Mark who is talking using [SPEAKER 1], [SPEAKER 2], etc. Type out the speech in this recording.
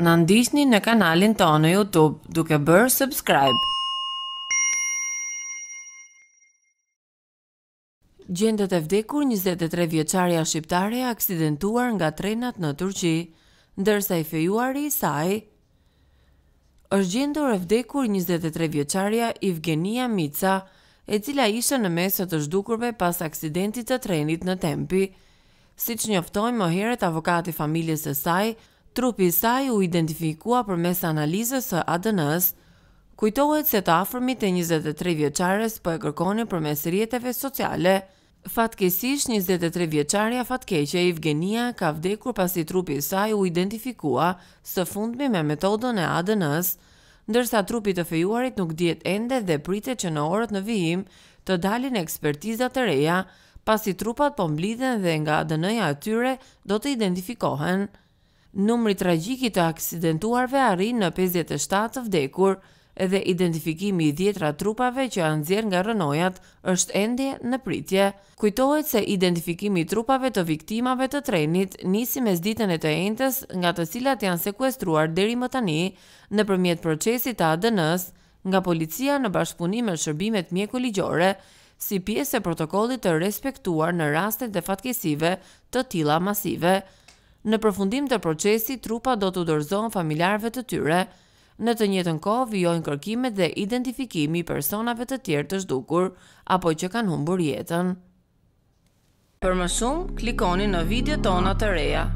[SPEAKER 1] Në ndisni në kanalin të në Youtube duke bërë subscribe. Gjendet e vdekur 23 vjeqarja shqiptare aksidentuar nga trenat në Turqi, ndërsa i fejuari i saj. është gjendur e vdekur 23 vjeqarja Evgenia Mica, e cila ishe në mesët të zhdukurve pas aksidentit të trenit në tempi. Si që njoftojnë më heret avokati familjes e saj, trupi saj u identifikua për mes analizës së ADN-s, kujtohet se të afërmit e 23 vjeqares për po e kërkoni për mes rjetëve sociale. Fatkesish 23 vjeqarja fatkeqe Evgenia ka vdekur pasi trupi saj u identifikua së fundmi me metodën e ADN-s, ndërsa trupi të fejuarit nuk djetë ende dhe pritet që në orët në vijim të dalin ekspertizat të reja, pasi trupat po mblidhen dhe nga ADN-ja atyre do të identifikohen numri tragjik i të aksidentuarve arri në 57 të vdekur edhe identifikimi i djetra trupave që janë nxjerr nga rënojat është ende në pritje. Kujtohet se identifikimi i trupave të viktimave të trenit nisi mes ditën e të entës, nga të cilat janë sekuestruar deri më tani nëpërmjet procesit të ADN-s nga policia në bashkëpunim me shërbimet mjeku ligjore si pjesë e protokollit të respektuar në rastet e fatkesive të tilla masive. Në përfundim të procesi, trupa do të dorëzohen familjarëve të tyre. Në të njëtën kohë vijojnë kërkimet dhe identifikimi i personave të tjerë të zhdukur apo që kanë humbur jetën. Për më shumë, klikoni në video tona të reja.